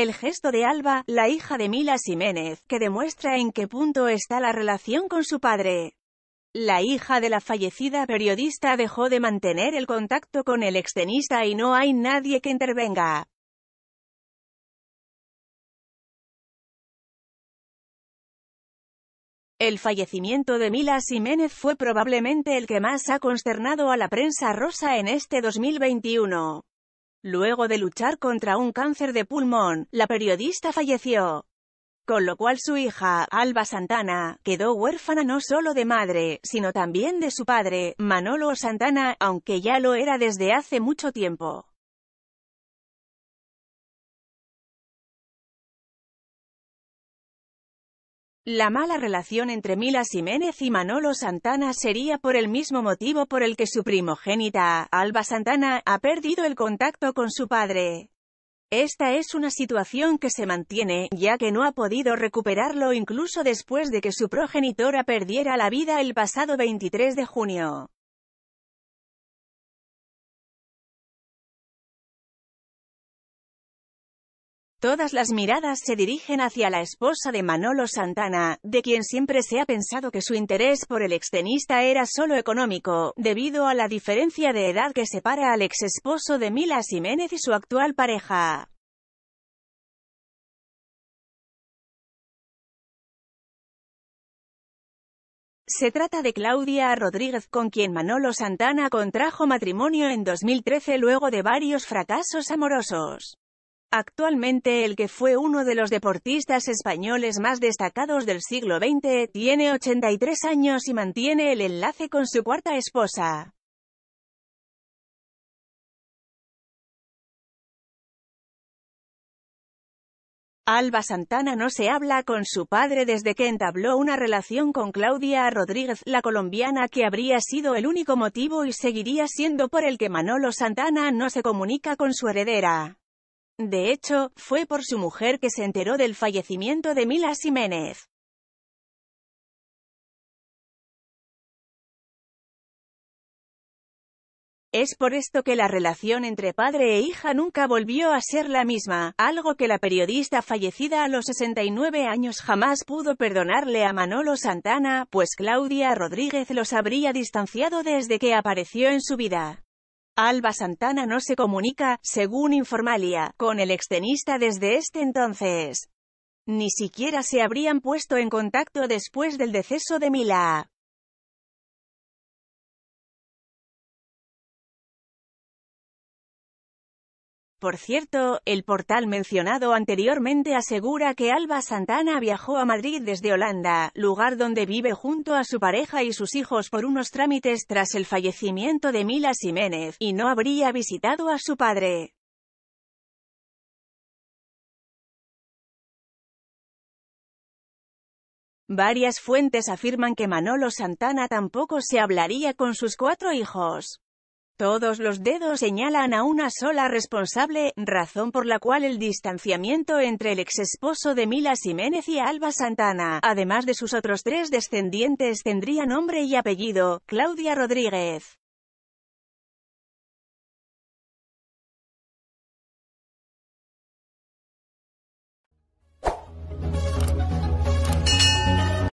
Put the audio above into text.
El gesto de Alba, la hija de Mila Jiménez, que demuestra en qué punto está la relación con su padre. La hija de la fallecida periodista dejó de mantener el contacto con el extenista y no hay nadie que intervenga. El fallecimiento de Mila Jiménez fue probablemente el que más ha consternado a la prensa rosa en este 2021. Luego de luchar contra un cáncer de pulmón, la periodista falleció. Con lo cual su hija, Alba Santana, quedó huérfana no solo de madre, sino también de su padre, Manolo Santana, aunque ya lo era desde hace mucho tiempo. La mala relación entre Mila Jiménez y Manolo Santana sería por el mismo motivo por el que su primogénita, Alba Santana, ha perdido el contacto con su padre. Esta es una situación que se mantiene, ya que no ha podido recuperarlo incluso después de que su progenitora perdiera la vida el pasado 23 de junio. Todas las miradas se dirigen hacia la esposa de Manolo Santana, de quien siempre se ha pensado que su interés por el extenista era solo económico, debido a la diferencia de edad que separa al ex esposo de Mila Jiménez y su actual pareja. Se trata de Claudia Rodríguez con quien Manolo Santana contrajo matrimonio en 2013 luego de varios fracasos amorosos. Actualmente el que fue uno de los deportistas españoles más destacados del siglo XX, tiene 83 años y mantiene el enlace con su cuarta esposa. Alba Santana no se habla con su padre desde que entabló una relación con Claudia Rodríguez, la colombiana que habría sido el único motivo y seguiría siendo por el que Manolo Santana no se comunica con su heredera. De hecho, fue por su mujer que se enteró del fallecimiento de Mila Jiménez. Es por esto que la relación entre padre e hija nunca volvió a ser la misma, algo que la periodista fallecida a los 69 años jamás pudo perdonarle a Manolo Santana, pues Claudia Rodríguez los habría distanciado desde que apareció en su vida. Alba Santana no se comunica, según Informalia, con el extenista desde este entonces. Ni siquiera se habrían puesto en contacto después del deceso de Mila. Por cierto, el portal mencionado anteriormente asegura que Alba Santana viajó a Madrid desde Holanda, lugar donde vive junto a su pareja y sus hijos por unos trámites tras el fallecimiento de Mila Jiménez, y no habría visitado a su padre. Varias fuentes afirman que Manolo Santana tampoco se hablaría con sus cuatro hijos. Todos los dedos señalan a una sola responsable, razón por la cual el distanciamiento entre el exesposo de Mila Jiménez y Alba Santana, además de sus otros tres descendientes tendría nombre y apellido, Claudia Rodríguez.